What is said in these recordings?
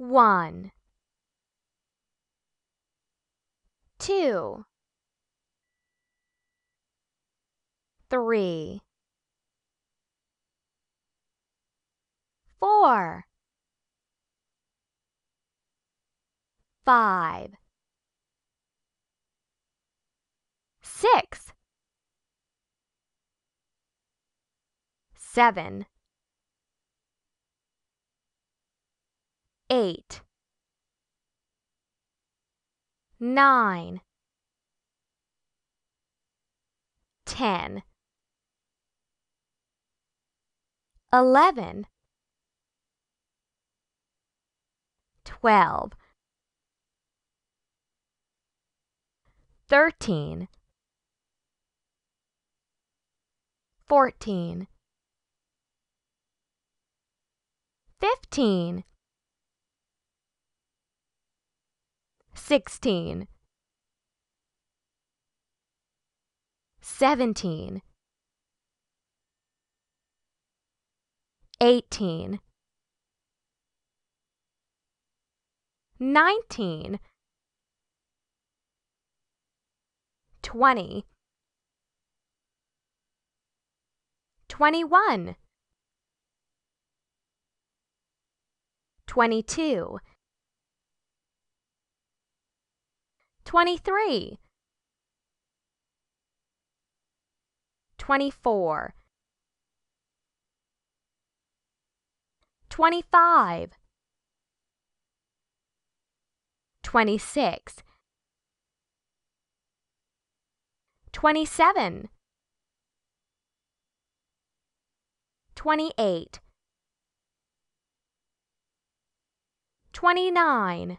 one, two, three, four, five, six, seven. eight, nine, ten, eleven, twelve, thirteen, fourteen, fifteen. sixteen, seventeen, eighteen, nineteen, twenty, twenty-one, twenty-two. 23 24 25 26 27 28 29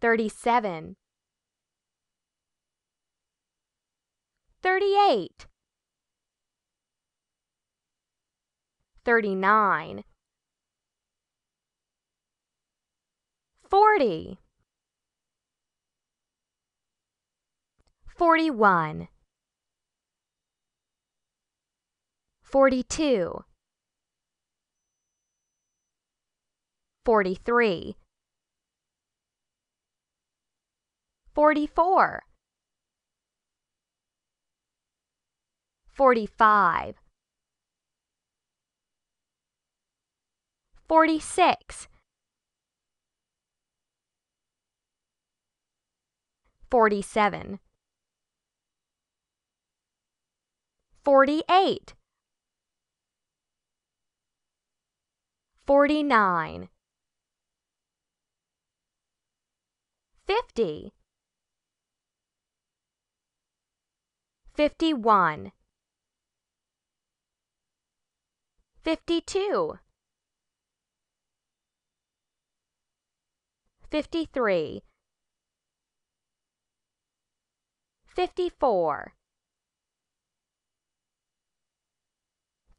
37 38 39 40 41 42 43 44 45 46 47 48 49 50 51 52 53 54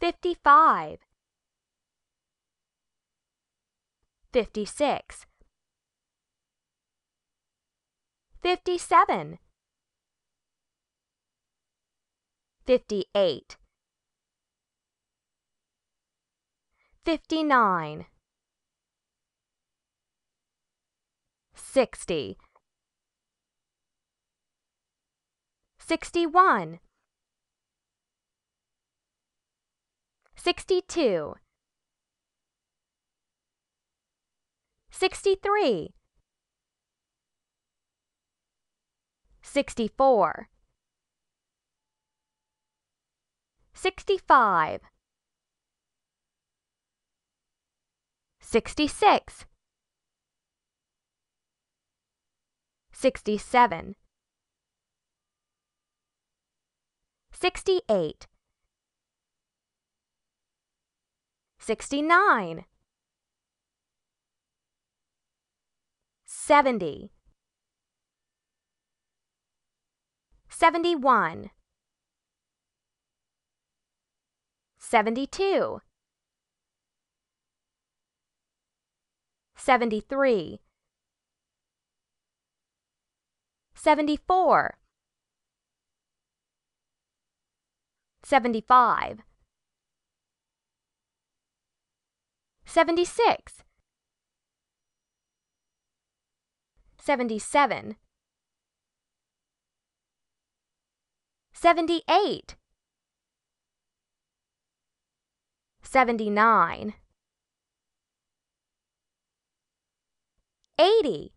55 56 57 Fifty-eight. Fifty-nine. Sixty. Sixty-one. Sixty-two. Sixty-three. 64. sixty-five, sixty-six, sixty-seven, sixty-eight, sixty-nine, seventy, seventy-one. 72 73 74 75 76 77 78 79 80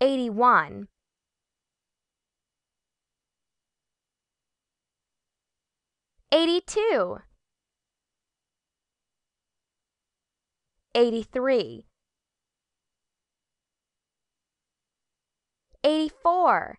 81 82 83 84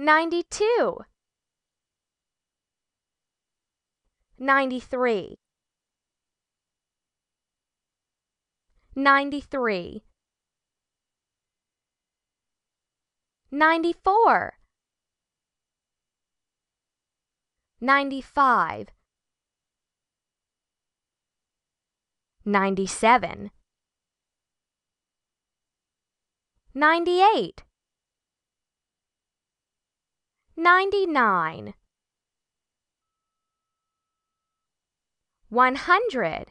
92 93 93 94 95 97 98 ninety-nine, one hundred